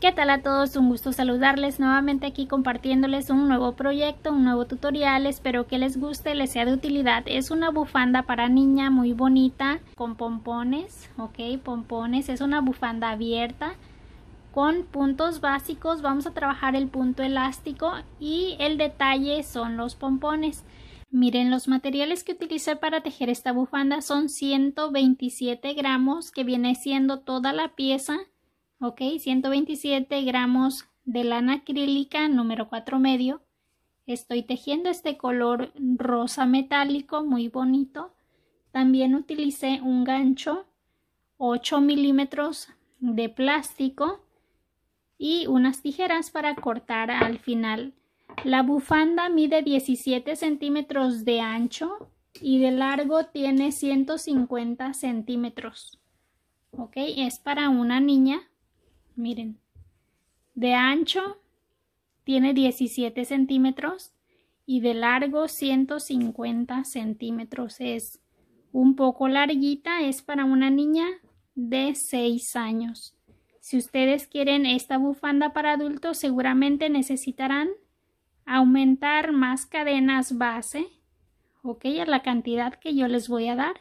¿Qué tal a todos? Un gusto saludarles nuevamente aquí compartiéndoles un nuevo proyecto, un nuevo tutorial, espero que les guste, les sea de utilidad. Es una bufanda para niña muy bonita con pompones, ok, pompones, es una bufanda abierta con puntos básicos, vamos a trabajar el punto elástico y el detalle son los pompones. Miren, los materiales que utilicé para tejer esta bufanda son 127 gramos que viene siendo toda la pieza ok, 127 gramos de lana acrílica número 4 medio. Estoy tejiendo este color rosa metálico muy bonito. También utilicé un gancho 8 milímetros de plástico y unas tijeras para cortar al final. La bufanda mide 17 centímetros de ancho y de largo tiene 150 centímetros. Ok, es para una niña miren, de ancho tiene 17 centímetros y de largo 150 centímetros. Es un poco larguita, es para una niña de 6 años. Si ustedes quieren esta bufanda para adultos, seguramente necesitarán aumentar más cadenas base, ok, a la cantidad que yo les voy a dar.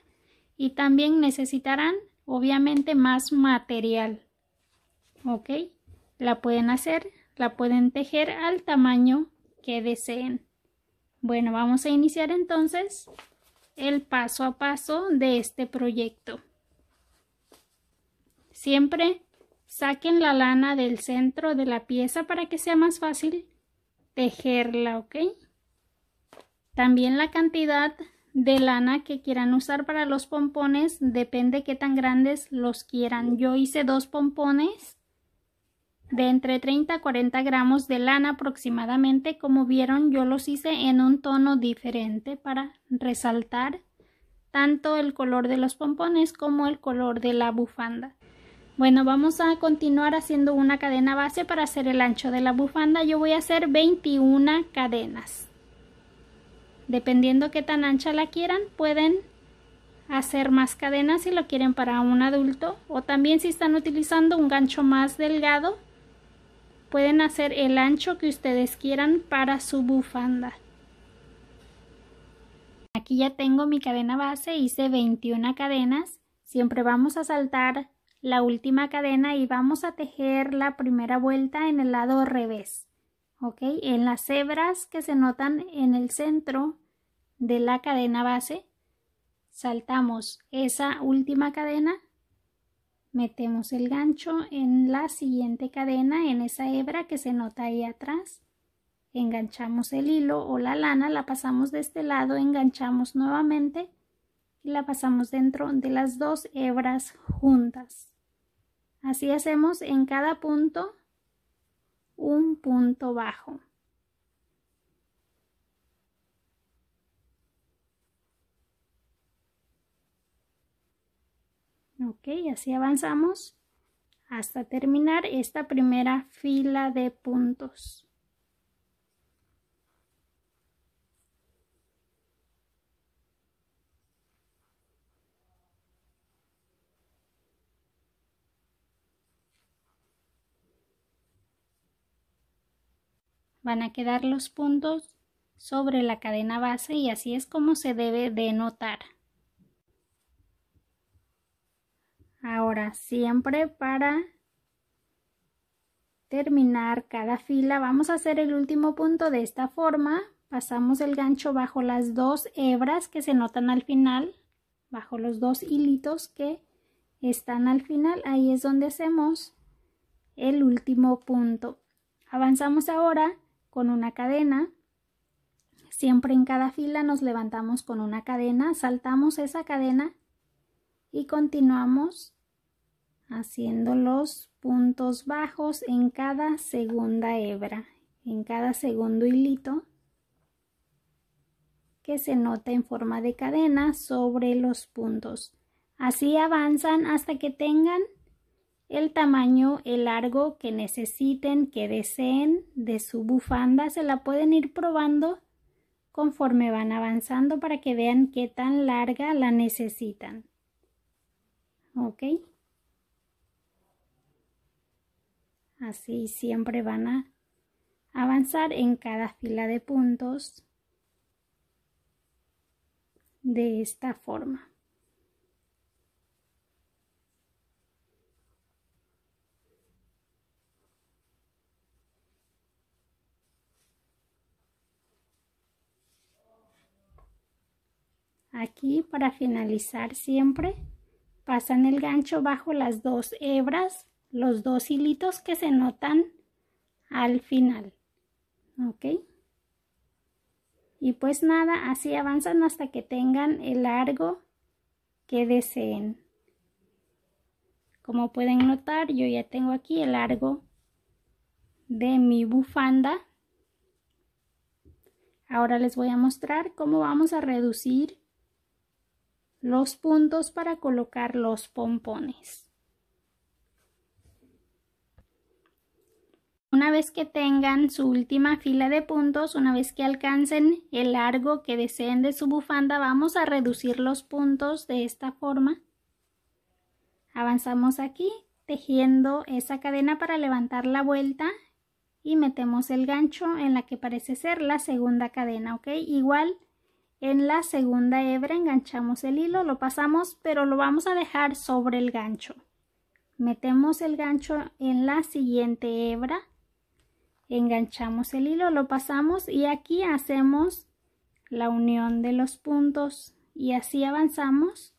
Y también necesitarán, obviamente, más material. ¿ok? La pueden hacer, la pueden tejer al tamaño que deseen. Bueno, vamos a iniciar entonces el paso a paso de este proyecto. Siempre saquen la lana del centro de la pieza para que sea más fácil tejerla, ¿ok? También la cantidad de lana que quieran usar para los pompones depende qué tan grandes los quieran. Yo hice dos pompones de entre 30 a 40 gramos de lana aproximadamente como vieron yo los hice en un tono diferente para resaltar tanto el color de los pompones como el color de la bufanda bueno vamos a continuar haciendo una cadena base para hacer el ancho de la bufanda yo voy a hacer 21 cadenas dependiendo qué tan ancha la quieran pueden hacer más cadenas si lo quieren para un adulto o también si están utilizando un gancho más delgado Pueden hacer el ancho que ustedes quieran para su bufanda. Aquí ya tengo mi cadena base, hice 21 cadenas. Siempre vamos a saltar la última cadena y vamos a tejer la primera vuelta en el lado revés. ¿Ok? En las hebras que se notan en el centro de la cadena base, saltamos esa última cadena metemos el gancho en la siguiente cadena en esa hebra que se nota ahí atrás enganchamos el hilo o la lana la pasamos de este lado enganchamos nuevamente y la pasamos dentro de las dos hebras juntas así hacemos en cada punto un punto bajo Ok, así avanzamos hasta terminar esta primera fila de puntos. Van a quedar los puntos sobre la cadena base y así es como se debe de notar. Ahora siempre para terminar cada fila vamos a hacer el último punto de esta forma. Pasamos el gancho bajo las dos hebras que se notan al final, bajo los dos hilitos que están al final. Ahí es donde hacemos el último punto. Avanzamos ahora con una cadena. Siempre en cada fila nos levantamos con una cadena, saltamos esa cadena y continuamos haciendo los puntos bajos en cada segunda hebra, en cada segundo hilito que se nota en forma de cadena sobre los puntos. Así avanzan hasta que tengan el tamaño, el largo que necesiten, que deseen de su bufanda. Se la pueden ir probando conforme van avanzando para que vean qué tan larga la necesitan. ¿Ok? así siempre van a avanzar en cada fila de puntos de esta forma. Aquí para finalizar siempre pasan el gancho bajo las dos hebras los dos hilitos que se notan al final. ¿Ok? Y pues nada, así avanzan hasta que tengan el largo que deseen. Como pueden notar, yo ya tengo aquí el largo de mi bufanda. Ahora les voy a mostrar cómo vamos a reducir los puntos para colocar los pompones. Una vez que tengan su última fila de puntos, una vez que alcancen el largo que deseen de su bufanda, vamos a reducir los puntos de esta forma. Avanzamos aquí tejiendo esa cadena para levantar la vuelta y metemos el gancho en la que parece ser la segunda cadena, ¿ok? Igual en la segunda hebra enganchamos el hilo, lo pasamos, pero lo vamos a dejar sobre el gancho. Metemos el gancho en la siguiente hebra enganchamos el hilo, lo pasamos y aquí hacemos la unión de los puntos y así avanzamos,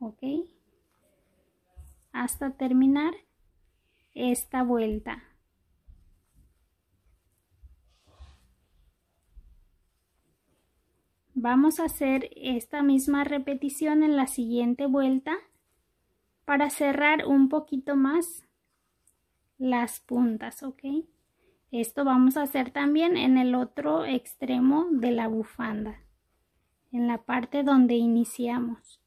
ok, hasta terminar esta vuelta. Vamos a hacer esta misma repetición en la siguiente vuelta para cerrar un poquito más las puntas, ¿ok? Esto vamos a hacer también en el otro extremo de la bufanda, en la parte donde iniciamos.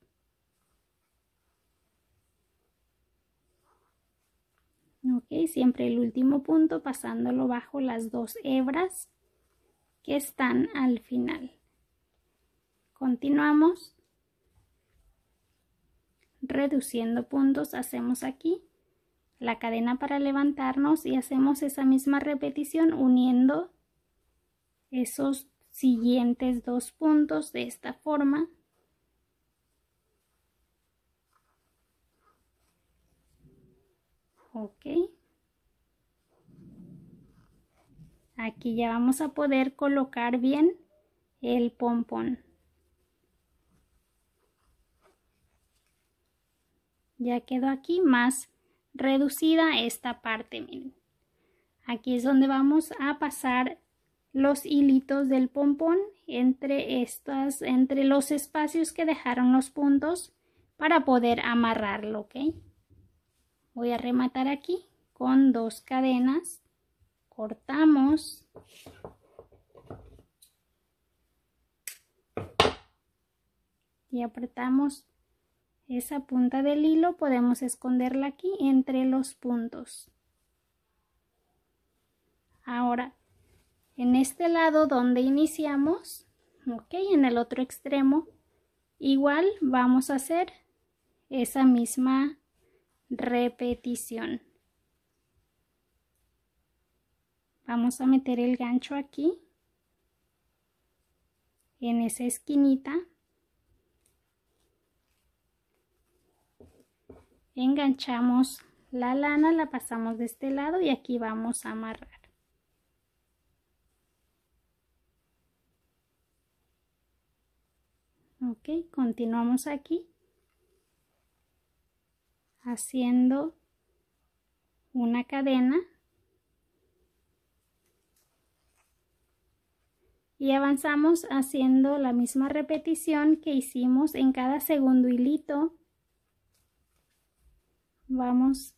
Ok, siempre el último punto pasándolo bajo las dos hebras que están al final. Continuamos reduciendo puntos hacemos aquí la cadena para levantarnos y hacemos esa misma repetición uniendo esos siguientes dos puntos de esta forma. Ok. Aquí ya vamos a poder colocar bien el pompón. Ya quedó aquí más reducida esta parte. Aquí es donde vamos a pasar los hilitos del pompón entre estas, entre los espacios que dejaron los puntos para poder amarrarlo, ¿ok? Voy a rematar aquí con dos cadenas, cortamos y apretamos esa punta del hilo podemos esconderla aquí entre los puntos ahora en este lado donde iniciamos en el otro extremo igual vamos a hacer esa misma repetición vamos a meter el gancho aquí en esa esquinita enganchamos la lana, la pasamos de este lado y aquí vamos a amarrar. Ok, continuamos aquí haciendo una cadena y avanzamos haciendo la misma repetición que hicimos en cada segundo hilito vamos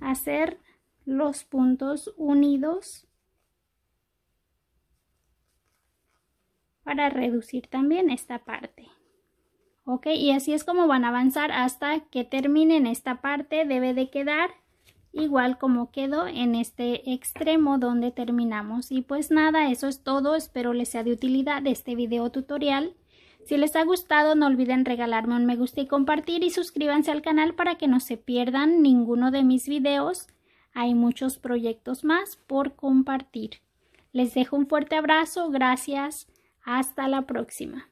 a hacer los puntos unidos para reducir también esta parte ok y así es como van a avanzar hasta que terminen esta parte debe de quedar igual como quedó en este extremo donde terminamos y pues nada eso es todo espero les sea de utilidad este video tutorial si les ha gustado, no olviden regalarme un me gusta y compartir y suscríbanse al canal para que no se pierdan ninguno de mis videos. Hay muchos proyectos más por compartir. Les dejo un fuerte abrazo, gracias, hasta la próxima.